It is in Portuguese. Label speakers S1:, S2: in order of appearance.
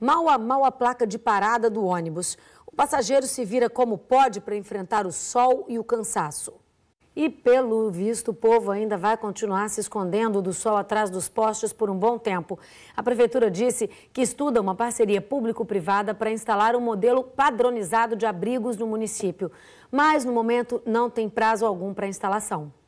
S1: mal a mal a placa de parada do ônibus. O passageiro se vira como pode para enfrentar o sol e o cansaço. E pelo visto, o povo ainda vai continuar se escondendo do sol atrás dos postes por um bom tempo. A prefeitura disse que estuda uma parceria público-privada para instalar um modelo padronizado de abrigos no município, mas no momento não tem prazo algum para instalação.